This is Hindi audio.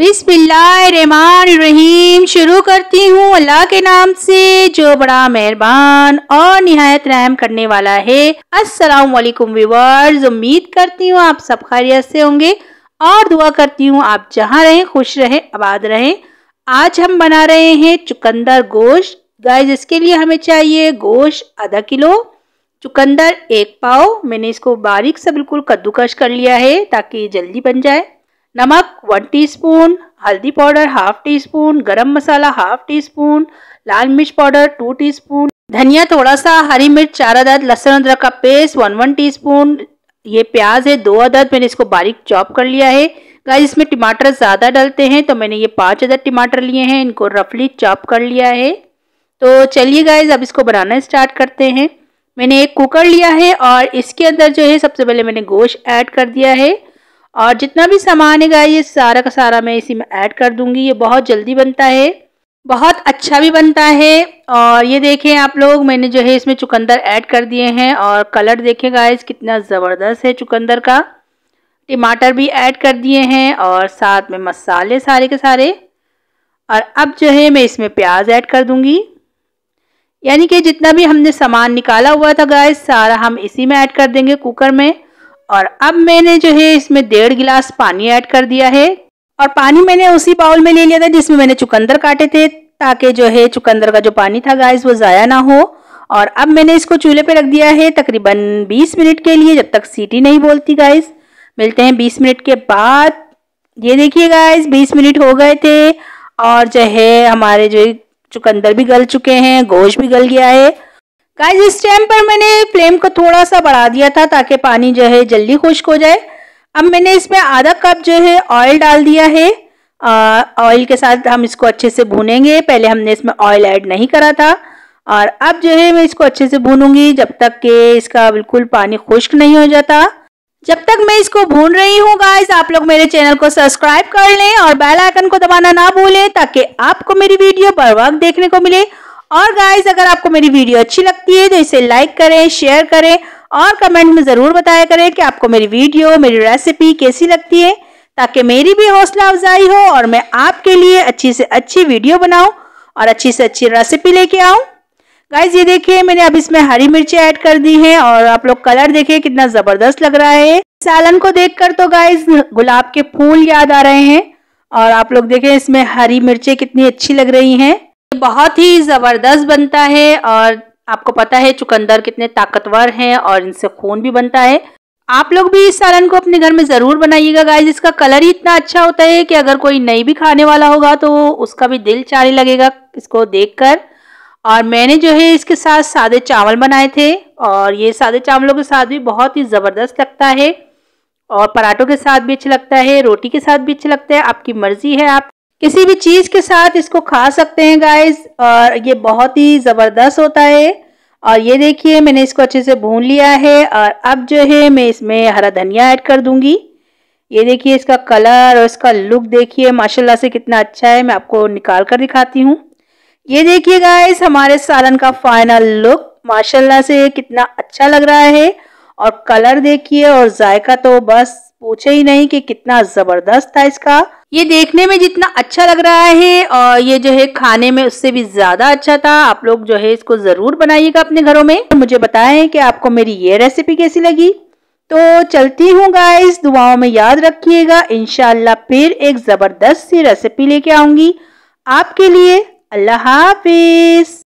बिस्मिल्लाहमान शुरू करती हूँ अल्लाह के नाम से जो बड़ा मेहरबान और नहायत रहम करने वाला है अस्सलाम वालेकुम व्यूवर्स उम्मीद करती हूँ आप सब खैरियत से होंगे और दुआ करती हूँ आप जहाँ रहें खुश रहें आबाद रहें आज हम बना रहे हैं चुकंदर गोश्त गाइज इसके लिए हमें चाहिए गोश्त आधा किलो चुकंदर एक पाव मैंने इसको बारीक से बिल्कुल कद्दूकश कर लिया है ताकि जल्दी बन जाए नमक वन टीस्पून हल्दी पाउडर हाफ टी स्पून गर्म मसाला हाफ टी स्पून लाल मिर्च पाउडर टू टी स्पून धनिया थोड़ा सा हरी मिर्च चार अदद लहसुन अदरक का paste one one teaspoon ये प्याज है दो अदद मैंने इसको बारीक चॉप कर लिया है गाइस इसमें टमाटर ज़्यादा डलते हैं तो मैंने ये पाँच अदद टमाटर लिए हैं इनको रफली चॉप कर लिया है तो चलिए गाइज अब इसको बनाना स्टार्ट करते हैं मैंने एक कुकर लिया है और इसके अंदर जो है सबसे पहले मैंने गोश्त ऐड कर दिया है और जितना भी सामान है गाय ये सारा का सारा मैं इसी में ऐड कर दूंगी ये बहुत जल्दी बनता है बहुत अच्छा भी बनता है और ये देखें आप लोग मैंने जो है इसमें चुकंदर ऐड कर दिए हैं और कलर देखें गाइस कितना ज़बरदस्त है चुकंदर का टमाटर भी ऐड कर दिए हैं और साथ में मसाले सारे के सारे और अब जो है मैं इसमें प्याज ऐड कर दूंगी यानी कि जितना भी हमने सामान निकाला हुआ था गाय सारा हम इसी में ऐड कर देंगे कुकर में और अब मैंने जो है इसमें डेढ़ गिलास पानी ऐड कर दिया है और पानी मैंने उसी बाउल में ले लिया था जिसमें मैंने चुकंदर काटे थे ताकि जो है चुकंदर का जो पानी था गाइस वो ज़ाया ना हो और अब मैंने इसको चूल्हे पे रख दिया है तकरीबन 20 मिनट के लिए जब तक सीटी नहीं बोलती गाइस मिलते हैं 20 मिनट के बाद ये देखिए गाइस 20 मिनट हो गए थे और जो है हमारे जो चुकंदर भी गल चुके हैं गोश्त भी गल गया है गाइज इस टाइम पर मैंने फ्लेम को थोड़ा सा बढ़ा दिया था ताकि पानी जो है जल्दी खुश्क हो जाए अब मैंने इसमें आधा कप जो है ऑयल डाल दिया है ऑयल के साथ हम इसको अच्छे से भूनेंगे पहले हमने इसमें ऑयल ऐड नहीं करा था और अब जो है मैं इसको अच्छे से भूनूंगी जब तक कि इसका बिल्कुल पानी खुश्क नहीं हो जाता जब तक मैं इसको भून रही हूँ गाइज आप लोग मेरे चैनल को सब्सक्राइब कर लें और बेल आइकन को दबाना ना भूलें ताकि आपको मेरी वीडियो बर वक्त देखने को मिले और गाइज अगर आपको मेरी वीडियो अच्छी लगती है तो इसे लाइक करें शेयर करें और कमेंट में ज़रूर बताया करें कि आपको मेरी वीडियो मेरी रेसिपी कैसी लगती है ताकि मेरी भी हौसला अफजाई हो और मैं आपके लिए अच्छी से अच्छी वीडियो बनाऊं और अच्छी से अच्छी रेसिपी लेके आऊं गाइज ये देखिए मैंने अब इसमें हरी मिर्ची ऐड कर दी है और आप लोग कलर देखे कितना ज़बरदस्त लग रहा है सालन को देख तो गाइज गुलाब के फूल याद आ रहे हैं और आप लोग देखें इसमें हरी मिर्चें कितनी अच्छी लग रही हैं बहुत ही ज़बरदस्त बनता है और आपको पता है चुकंदर कितने ताकतवर हैं और इनसे खून भी बनता है आप लोग भी इस सालन को अपने घर में ज़रूर बनाइएगा गाइज इसका कलर ही इतना अच्छा होता है कि अगर कोई नई भी खाने वाला होगा तो उसका भी दिल चारे लगेगा इसको देखकर और मैंने जो है इसके साथ सादे चावल बनाए थे और ये सादे चावलों के साथ भी बहुत ही ज़बरदस्त लगता है और पराठों के साथ भी अच्छा लगता है रोटी के साथ भी अच्छा लगता है आपकी मर्ज़ी है आप किसी भी चीज के साथ इसको खा सकते हैं गाइस और ये बहुत ही जबरदस्त होता है और ये देखिए मैंने इसको अच्छे से भून लिया है और अब जो है मैं इसमें हरा धनिया ऐड कर दूंगी ये देखिए इसका कलर और इसका लुक देखिए माशाल्लाह से कितना अच्छा है मैं आपको निकाल कर दिखाती हूँ ये देखिए गाइस हमारे सालन का फाइनल लुक माशाल्लाह से कितना अच्छा लग रहा है और कलर देखिए और जायका तो बस पूछे ही नहीं कि कितना ज़बरदस्त था इसका ये देखने में जितना अच्छा लग रहा है और ये जो है खाने में उससे भी ज्यादा अच्छा था आप लोग जो है इसको जरूर बनाइएगा अपने घरों में तो मुझे बताएं कि आपको मेरी ये रेसिपी कैसी लगी तो चलती हूँ गाइस दुआओं में याद रखिएगा इनशाला फिर एक जबरदस्त सी रेसिपी लेके आऊंगी आपके लिए अल्लाह हाफिज